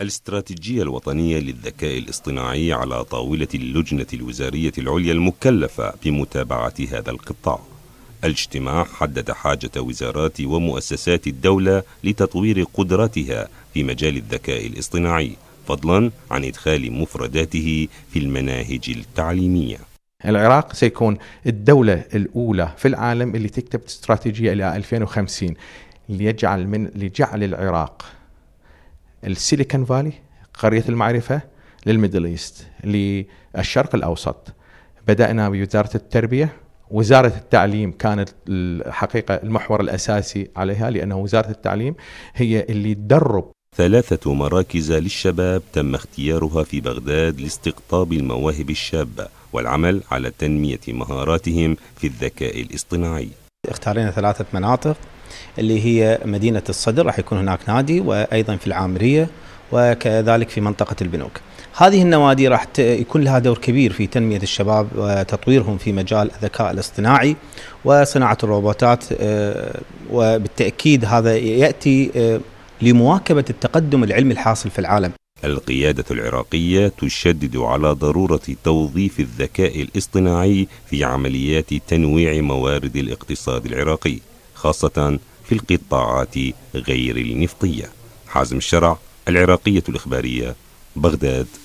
الاستراتيجية الوطنية للذكاء الاصطناعي على طاولة اللجنة الوزارية العليا المكلفة بمتابعة هذا القطاع. الاجتماع حدد حاجة وزارات ومؤسسات الدولة لتطوير قدراتها في مجال الذكاء الاصطناعي، فضلا عن إدخال مفرداته في المناهج التعليمية. العراق سيكون الدولة الأولى في العالم اللي تكتب استراتيجية إلى 2050 ليجعل من لجعل العراق السيليكون فالي قريه المعرفه للميدل ايست للشرق الاوسط بدانا بوزاره التربيه وزارة التعليم كانت الحقيقة المحور الأساسي عليها لأن وزارة التعليم هي اللي تدرب ثلاثة مراكز للشباب تم اختيارها في بغداد لاستقطاب المواهب الشابة والعمل على تنمية مهاراتهم في الذكاء الاصطناعي اختارينا ثلاثة مناطق اللي هي مدينه الصدر راح يكون هناك نادي وايضا في العامريه وكذلك في منطقه البنوك. هذه النوادي راح يكون لها دور كبير في تنميه الشباب وتطويرهم في مجال الذكاء الاصطناعي وصناعه الروبوتات آه، وبالتاكيد هذا ياتي آه، لمواكبه التقدم العلمي الحاصل في العالم. القيادة العراقية تشدد على ضرورة توظيف الذكاء الاصطناعي في عمليات تنويع موارد الاقتصاد العراقي خاصة في القطاعات غير النفطية حازم الشرع العراقية الإخبارية بغداد